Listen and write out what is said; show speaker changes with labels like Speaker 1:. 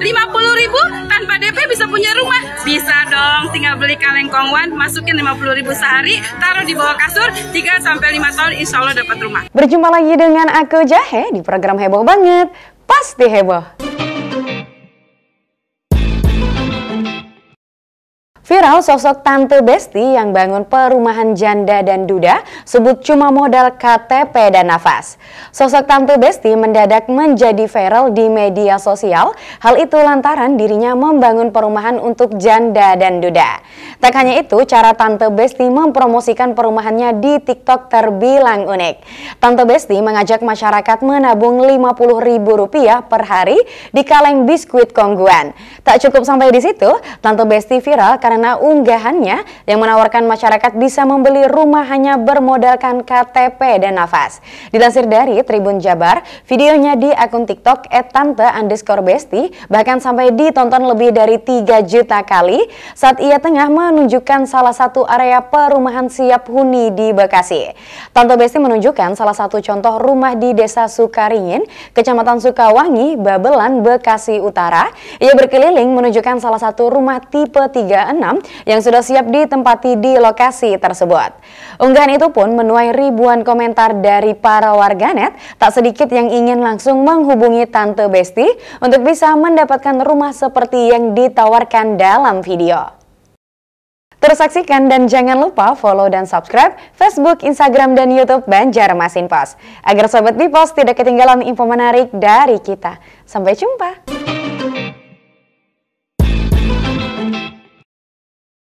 Speaker 1: 50 ribu tanpa DP bisa punya rumah bisa dong tinggal beli kaleng kongwan masukin 50 ribu sehari taruh di bawah kasur 3 5 tahun insya Allah dapat rumah
Speaker 2: berjumpa lagi dengan aku Jahe di program heboh banget pasti heboh Viral sosok Tante Besti yang bangun perumahan janda dan duda sebut cuma modal KTP dan nafas. Sosok Tante Besti mendadak menjadi viral di media sosial. Hal itu lantaran dirinya membangun perumahan untuk janda dan duda. Tak hanya itu, cara Tante Besti mempromosikan perumahannya di TikTok terbilang unik. Tante Besti mengajak masyarakat menabung Rp50.000 per hari di kaleng biskuit kongguan. Tak cukup sampai di situ, Tante Besti viral karena unggahannya yang menawarkan masyarakat bisa membeli rumah hanya bermodalkan KTP dan nafas. Dilansir dari Tribun Jabar, videonya di akun TikTok @tante Besti bahkan sampai ditonton lebih dari 3 juta kali saat ia tengah menunjukkan salah satu area perumahan siap huni di Bekasi. Tanto Besti menunjukkan salah satu contoh rumah di Desa Sukaringin, Kecamatan Sukawangi, Babelan, Bekasi Utara. Ia berkeliling menunjukkan salah satu rumah tipe 36 yang sudah siap ditempati di lokasi tersebut. Unggahan itu pun menuai ribuan komentar dari para warganet, tak sedikit yang ingin langsung menghubungi Tante Besti untuk bisa mendapatkan rumah seperti yang ditawarkan dalam video. Terus saksikan dan jangan lupa follow dan subscribe Facebook, Instagram, dan Youtube Banjarmasin Pos. Agar Sobat Bipos tidak ketinggalan info menarik dari kita. Sampai jumpa!